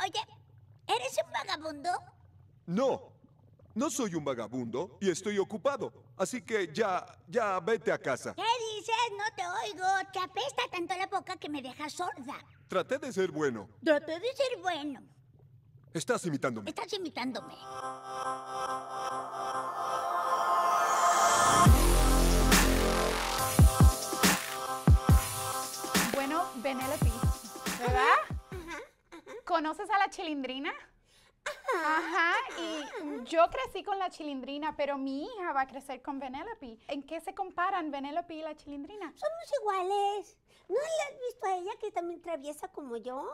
Oye, ¿eres un vagabundo? No, no soy un vagabundo y estoy ocupado. Así que ya, ya vete a casa. ¿Qué dices? No te oigo. Te apesta tanto la boca que me dejas sorda. Traté de ser bueno. Traté de ser bueno. Estás imitándome. Estás imitándome. ¿Conoces a la chilindrina? Ajá, y yo crecí con la chilindrina, pero mi hija va a crecer con Venelope. ¿En qué se comparan Venelope y la chilindrina? Somos iguales. ¿No le has visto a ella que también traviesa como yo?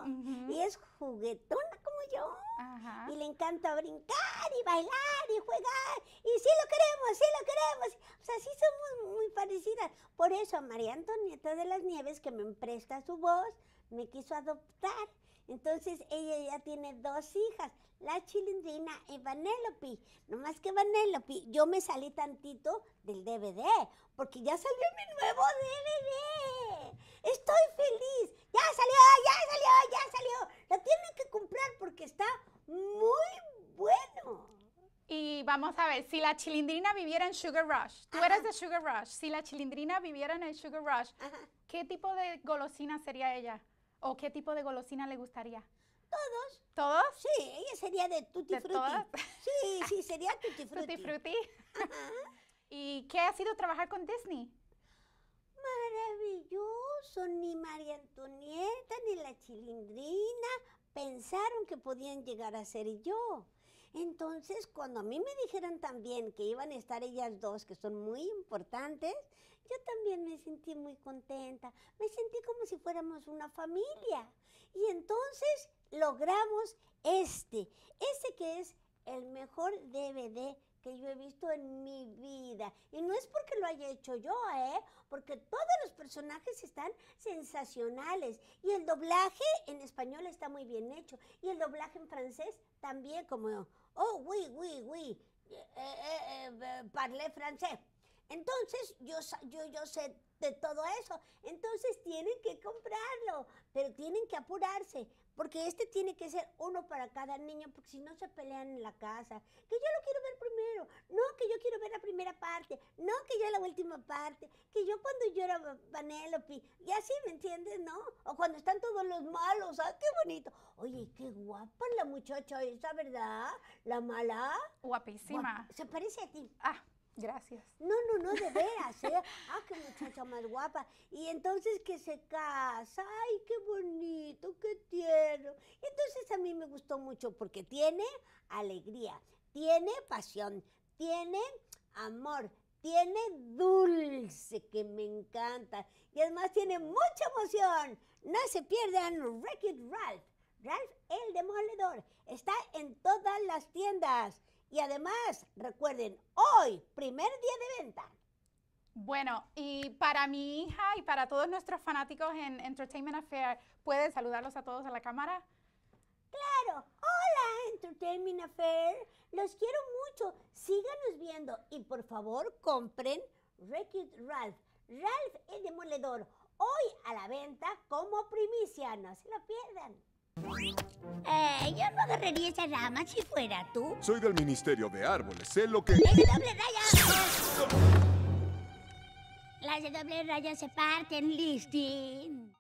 Y es juguetona como yo. Ajá. Y le encanta brincar y bailar y jugar. Y sí lo queremos, sí lo queremos. O sea, sí somos muy parecidas. Por eso a María Antonieta de las Nieves, que me empresta su voz, me quiso adoptar entonces ella ya tiene dos hijas, la chilindrina y Vanellope. No más que Vanellope, yo me salí tantito del DVD, porque ya salió mi nuevo DVD. Estoy feliz. Ya salió, ya salió, ya salió. Lo tienen que comprar porque está muy bueno. Y vamos a ver, si la chilindrina viviera en Sugar Rush, tú eres de Sugar Rush, si la chilindrina viviera en el Sugar Rush, ¿qué tipo de golosina sería ella? ¿O qué tipo de golosina le gustaría? Todos. ¿Todos? Sí, ella sería de tutti frutti. Sí, sí, sería tutti frutti. Tutti frutti. ¿Y qué ha sido trabajar con Disney? Maravilloso, ni María Antonieta ni la Chilindrina pensaron que podían llegar a ser yo. Entonces, cuando a mí me dijeron también que iban a estar ellas dos, que son muy importantes, yo también me sentí muy contenta, me sentí como si fuéramos una familia. Y entonces logramos este, ese que es el mejor DVD que yo he visto en mi vida. Y no es porque lo haya hecho yo, ¿eh? Porque todos los personajes están sensacionales. Y el doblaje en español está muy bien hecho. Y el doblaje en francés también como, oh, oui, oui, oui, eh, eh, eh, eh francés. Entonces, yo, yo, yo sé de todo eso. Entonces tienen que comprarlo, pero tienen que apurarse porque este tiene que ser uno para cada niño, porque si no se pelean en la casa. Que yo lo quiero ver primero. No, que yo quiero ver la primera parte. No, que yo la última parte. Que yo cuando yo era Penélope. Y así, ¿me entiendes? ¿No? O cuando están todos los malos. ¡Ah, qué bonito! Oye, qué guapa la muchacha esa, ¿verdad? La mala. Guapísima. se parece a ti. Ah. Gracias. No, no, no, de veras, ¿eh? Ah, qué muchacha más guapa. Y entonces que se casa, ay, qué bonito, qué tierno. Entonces a mí me gustó mucho porque tiene alegría, tiene pasión, tiene amor, tiene dulce que me encanta y además tiene mucha emoción. No se pierdan Wreck-It Ralph, Ralph el Demoledor. Está en todas las tiendas. Y además, recuerden, hoy, primer día de venta. Bueno, y para mi hija y para todos nuestros fanáticos en Entertainment Affair, ¿pueden saludarlos a todos a la cámara? Claro. Hola, Entertainment Affair. Los quiero mucho. Síganos viendo y por favor compren wreck Ralph. Ralph el Demoledor. Hoy a la venta como primicia. No se lo pierdan. Eh, yo no agarraría esa rama si fuera tú. Soy del Ministerio de Árboles, sé lo que... ¡Las de doble raya! Las de doble raya se parten, Listín.